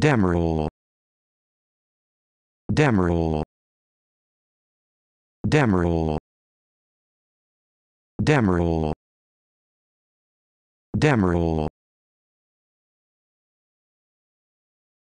Demerol. Demerol. Demerol. Demerol. Demerol.